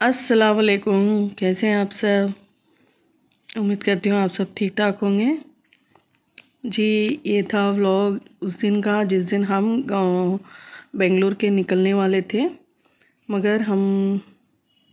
असलकुम कैसे हैं आप सब उम्मीद करती हूँ आप सब ठीक ठाक होंगे जी ये था व्लॉग उस दिन का जिस दिन हम गाँव बेंगलोर के निकलने वाले थे मगर हम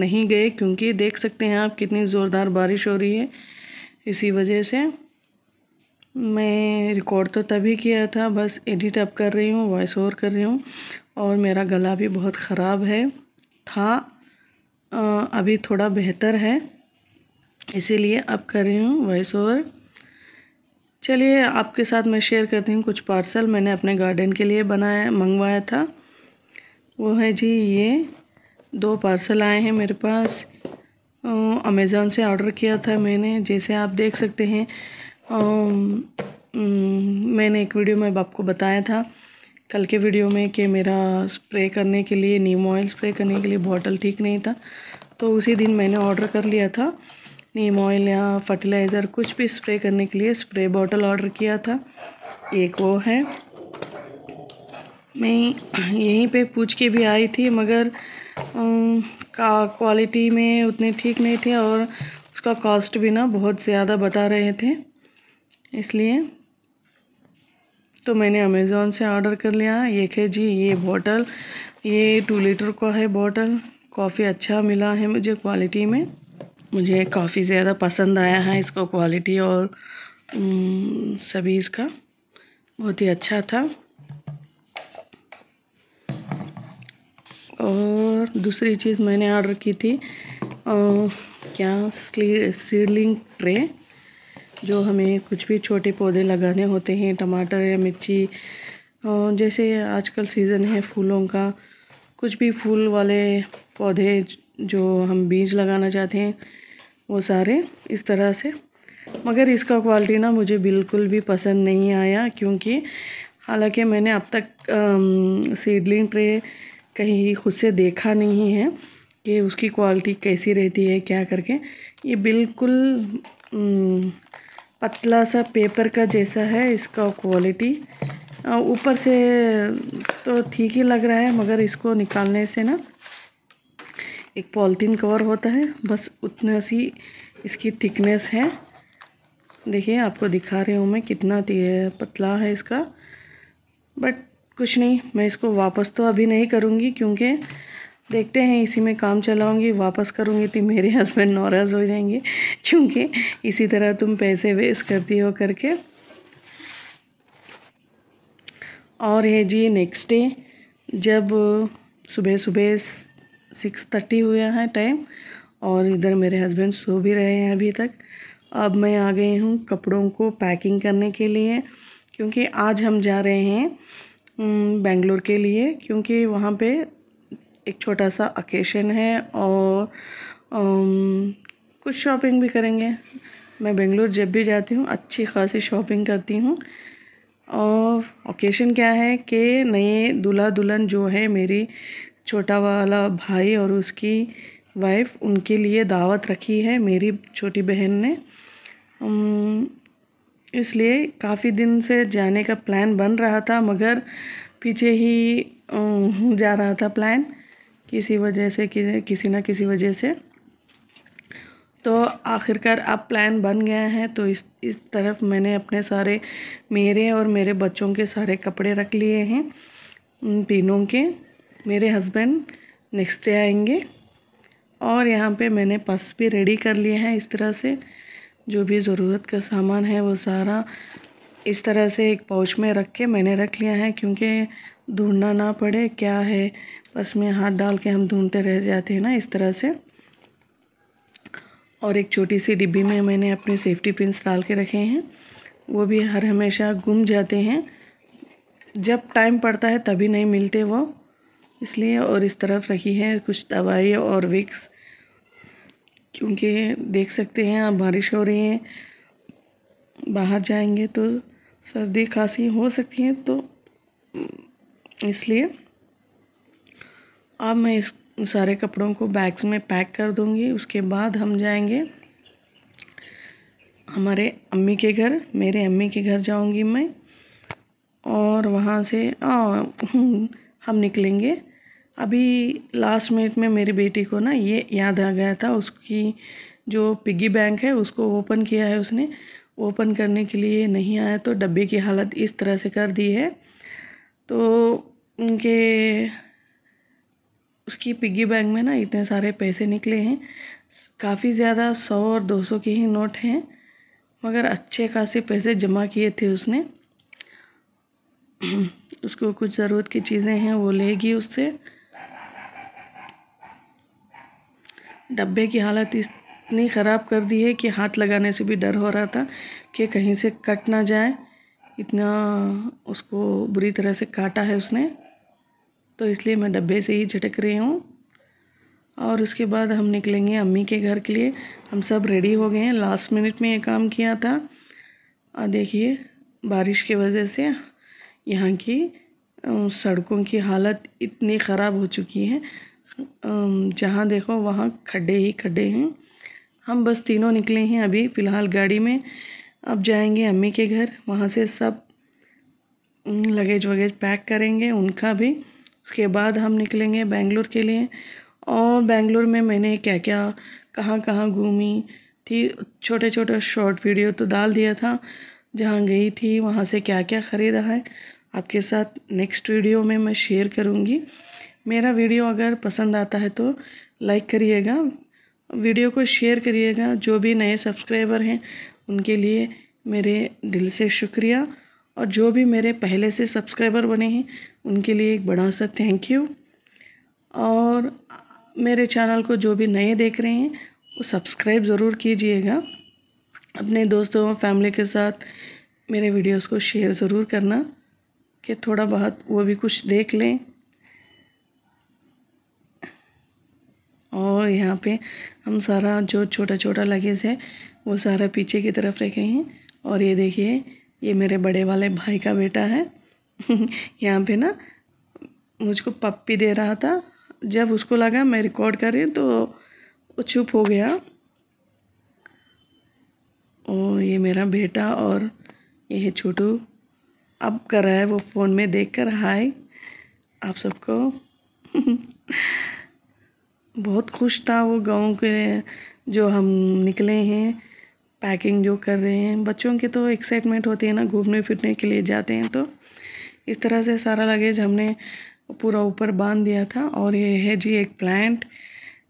नहीं गए क्योंकि देख सकते हैं आप कितनी ज़ोरदार बारिश हो रही है इसी वजह से मैं रिकॉर्ड तो तभी किया था बस एडिट अप कर रही हूँ वॉइस ओवर कर रही हूँ और मेरा गला भी बहुत ख़राब है था अभी थोड़ा बेहतर है इसीलिए अब कर रही हूँ वॉइस ओवर चलिए आपके साथ मैं शेयर करती हूँ कुछ पार्सल मैंने अपने गार्डन के लिए बनाया मंगवाया था वो है जी ये दो पार्सल आए हैं मेरे पास अमेज़ोन से ऑर्डर किया था मैंने जैसे आप देख सकते हैं आ, मैंने एक वीडियो में आपको बताया था कल के वीडियो में कि मेरा स्प्रे करने के लिए नीम ऑयल स्प्रे करने के लिए बॉटल ठीक नहीं था तो उसी दिन मैंने ऑर्डर कर लिया था नीम ऑयल या फर्टिलाइज़र कुछ भी स्प्रे करने के लिए स्प्रे बॉटल ऑर्डर किया था एक वो है मैं यहीं पे पूछ के भी आई थी मगर का क्वालिटी में उतने ठीक नहीं थे और उसका कॉस्ट भी ना बहुत ज़्यादा बता रहे थे इसलिए तो मैंने अमेज़ोन से ऑर्डर कर लिया ये खे जी ये बॉटल ये टू लीटर का है बॉटल काफ़ी अच्छा मिला है मुझे क्वालिटी में मुझे काफ़ी ज़्यादा पसंद आया है इसको क्वालिटी और सभी इसका बहुत ही अच्छा था और दूसरी चीज़ मैंने ऑर्डर की थी आ, क्या सीडलिंग ट्रे जो हमें कुछ भी छोटे पौधे लगाने होते हैं टमाटर या मिर्ची जैसे आजकल सीज़न है फूलों का कुछ भी फूल वाले पौधे जो हम बीज लगाना चाहते हैं वो सारे इस तरह से मगर इसका क्वालिटी ना मुझे बिल्कुल भी पसंद नहीं आया क्योंकि हालांकि मैंने अब तक सीडलिंग ट्रे कहीं खुद से देखा नहीं है कि उसकी क्वालिटी कैसी रहती है क्या करके ये बिल्कुल पतला सा पेपर का जैसा है इसका क्वालिटी ऊपर से तो ठीक ही लग रहा है मगर इसको निकालने से ना एक पॉलिथीन कवर होता है बस उतना सी इसकी थिकनेस है देखिए आपको दिखा रही हूँ मैं कितना पतला है इसका बट कुछ नहीं मैं इसको वापस तो अभी नहीं करूँगी क्योंकि देखते हैं इसी में काम चलाऊंगी वापस करूंगी तो मेरे हस्बैंड नाराज़ हो जाएंगे क्योंकि इसी तरह तुम पैसे वेस्ट करती हो करके और है जी नेक्स्ट डे जब सुबह सुबह सिक्स थर्टी हुआ है टाइम और इधर मेरे हस्बैंड सो भी रहे हैं अभी तक अब मैं आ गई हूँ कपड़ों को पैकिंग करने के लिए क्योंकि आज हम जा रहे हैं बेंगलोर के लिए क्योंकि वहाँ पे एक छोटा सा अकेशन है और आम, um, कुछ शॉपिंग भी करेंगे मैं बेंगलोर जब भी जाती हूँ अच्छी खासी शॉपिंग करती हूँ और ओकेशन क्या है कि नए दूल्हा दुल्हन जो है मेरी छोटा वाला भाई और उसकी वाइफ उनके लिए दावत रखी है मेरी छोटी बहन ने इसलिए काफ़ी दिन से जाने का प्लान बन रहा था मगर पीछे ही जा रहा था प्लान किसी वजह से कि, किसी ना किसी वजह से तो आखिरकार अब प्लान बन गया है तो इस इस तरफ मैंने अपने सारे मेरे और मेरे बच्चों के सारे कपड़े रख लिए हैं उन तीनों के मेरे हस्बैंड नेक्स्ट डे आएंगे और यहाँ पे मैंने पर्स भी रेडी कर लिए हैं इस तरह से जो भी ज़रूरत का सामान है वो सारा इस तरह से एक पाउच में रख के मैंने रख लिया है क्योंकि ढूंढना ना पड़े क्या है बस में हाथ डाल के हम ढूंढते रह जाते हैं ना इस तरह से और एक छोटी सी डिब्बी में मैंने अपने सेफ्टी पिंस डाल के रखे हैं वो भी हर हमेशा गुम जाते हैं जब टाइम पड़ता है तभी नहीं मिलते वो इसलिए और इस तरफ रखी है कुछ दवाई और विक्स क्योंकि देख सकते हैं अब बारिश हो रही है बाहर जाएंगे तो सर्दी खांसी हो सकती है तो इसलिए अब मैं इस सारे कपड़ों को बैग्स में पैक कर दूंगी उसके बाद हम जाएंगे हमारे अम्मी के घर मेरे अम्मी के घर जाऊंगी मैं और वहाँ से आ, हम निकलेंगे अभी लास्ट मिनट में मेरी बेटी को ना ये याद आ गया था उसकी जो पिगी बैंक है उसको ओपन किया है उसने ओपन करने के लिए नहीं आया तो डब्बे की हालत इस तरह से कर दी है तो उनके उसकी पिगी बैंक में ना इतने सारे पैसे निकले हैं काफ़ी ज़्यादा सौ और दो सौ के ही नोट हैं मगर अच्छे खासे पैसे जमा किए थे उसने उसको कुछ ज़रूरत की चीज़ें हैं वो लेगी उससे डब्बे की हालत इतनी ख़राब कर दी है कि हाथ लगाने से भी डर हो रहा था कि कहीं से कट ना जाए इतना उसको बुरी तरह से काटा है उसने तो इसलिए मैं डब्बे से ही झटक रही हूँ और उसके बाद हम निकलेंगे अम्मी के घर के लिए हम सब रेडी हो गए हैं लास्ट मिनट में ये काम किया था और देखिए बारिश की वजह से यहाँ की सड़कों की हालत इतनी ख़राब हो चुकी है जहाँ देखो वहाँ खड्डे ही खड्डे हैं हम बस तीनों निकले हैं अभी फ़िलहाल गाड़ी में अब जाएंगे अम्मी के घर वहाँ से सब लगेज वगेज पैक करेंगे उनका भी उसके बाद हम निकलेंगे बेंगलोर के लिए और बेंगलोर में मैंने क्या क्या कहाँ कहाँ घूमी थी छोटे छोटे शॉर्ट वीडियो तो डाल दिया था जहाँ गई थी वहाँ से क्या क्या ख़रीदा है आपके साथ नेक्स्ट वीडियो में मैं शेयर करूँगी मेरा वीडियो अगर पसंद आता है तो लाइक करिएगा वीडियो को शेयर करिएगा जो भी नए सब्सक्राइबर हैं उनके लिए मेरे दिल से शुक्रिया और जो भी मेरे पहले से सब्सक्राइबर बने हैं उनके लिए एक बड़ा सा थैंक यू और मेरे चैनल को जो भी नए देख रहे हैं वो सब्सक्राइब ज़रूर कीजिएगा अपने दोस्तों और फैमिली के साथ मेरे वीडियोस को शेयर ज़रूर करना कि थोड़ा बहुत वो भी कुछ देख लें और यहाँ पे हम सारा जो छोटा छोटा लगेज है वो सारा पीछे की तरफ रखे हैं और ये देखिए ये मेरे बड़े वाले भाई का बेटा है यहाँ पे ना मुझको पप्पी दे रहा था जब उसको लगा मैं रिकॉर्ड कर रही तो वो चुप हो गया ओ ये मेरा बेटा और ये है छोटू अब कर रहा है वो फ़ोन में देखकर हाय आप सबको बहुत खुश था वो गांव के जो हम निकले हैं पैकिंग जो कर रहे हैं बच्चों के तो एक्साइटमेंट होती है ना घूमने फिरने के लिए जाते हैं तो इस तरह से सारा लगेज हमने पूरा ऊपर बांध दिया था और ये है जी एक प्लांट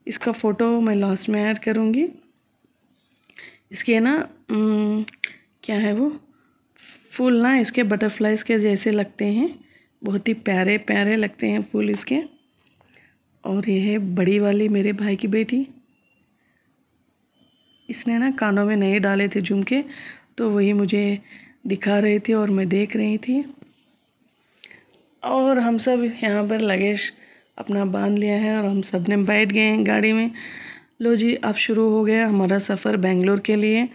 इसका फ़ोटो मैं लास्ट में ऐड करूँगी इसके ना क्या है वो फूल ना इसके बटरफ्लाइज के जैसे लगते हैं बहुत ही प्यारे प्यारे लगते हैं फूल इसके और ये है बड़ी वाली मेरे भाई की बेटी इसने ना कानों में नहीं डाले थे झुमके तो वही मुझे दिखा रही थी और मैं देख रही थी और हम सब यहाँ पर लगेज अपना बांध लिया है और हम सब ने बैठ गए हैं गाड़ी में लो जी अब शुरू हो गया हमारा सफ़र बेंगलोर के लिए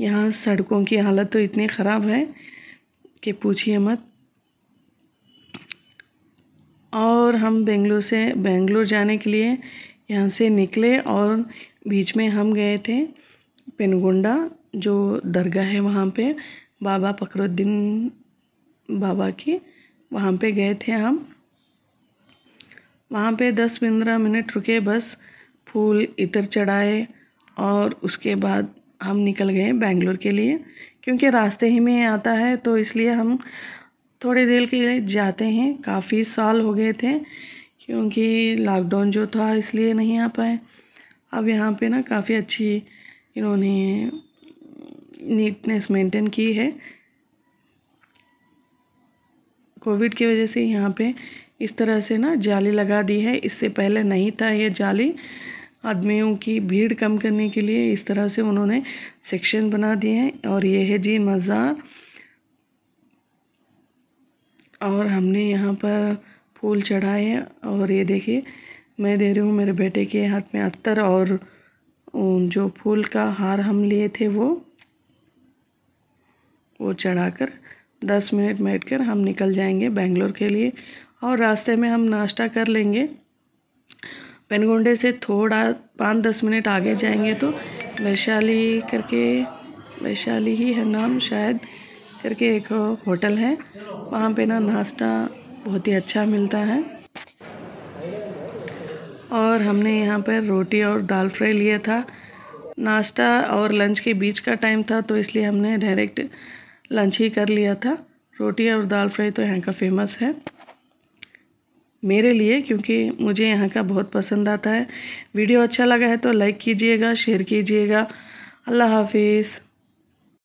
यहाँ सड़कों की हालत तो इतनी ख़राब है कि पूछिए मत और हम बेंगलोर से बेंगलोर जाने के लिए यहाँ से निकले और बीच में हम गए थे पेनगोंडा जो दरगाह है वहाँ पे बाबा फखरुद्दीन बाबा की वहाँ पे गए थे हम वहाँ पे दस पंद्रह मिनट रुके बस फूल इतर चढ़ाए और उसके बाद हम निकल गए बेंगलोर के लिए क्योंकि रास्ते ही में आता है तो इसलिए हम थोड़ी देर के लिए जाते हैं काफ़ी साल हो गए थे क्योंकि लॉकडाउन जो था इसलिए नहीं आ पाए अब यहाँ पे ना काफ़ी अच्छी इन्होंने नीटनेस मेंटेन की है कोविड की वजह से यहाँ पे इस तरह से ना जाली लगा दी है इससे पहले नहीं था ये जाली आदमियों की भीड़ कम करने के लिए इस तरह से उन्होंने सेक्शन बना दिए हैं और ये है जी मज़ार और हमने यहाँ पर फूल चढ़ाए और ये देखिए मैं दे रही हूँ मेरे बेटे के हाथ में अत्तर और जो फूल का हार हम लिए थे वो वो चढ़ाकर दस मिनट बैठ कर हम निकल जाएंगे बेंगलोर के लिए और रास्ते में हम नाश्ता कर लेंगे पेनगोंडे से थोड़ा पाँच दस मिनट आगे जाएंगे तो वैशाली करके वैशाली ही है नाम शायद करके एक होटल है वहाँ पे ना नाश्ता बहुत ही अच्छा मिलता है और हमने यहाँ पर रोटी और दाल फ्राई लिया था नाश्ता और लंच के बीच का टाइम था तो इसलिए हमने डायरेक्ट लंच ही कर लिया था रोटी और दाल फ्राई तो यहाँ का फेमस है मेरे लिए क्योंकि मुझे यहाँ का बहुत पसंद आता है वीडियो अच्छा लगा है तो लाइक कीजिएगा शेयर कीजिएगा अल्लाह हाफिज़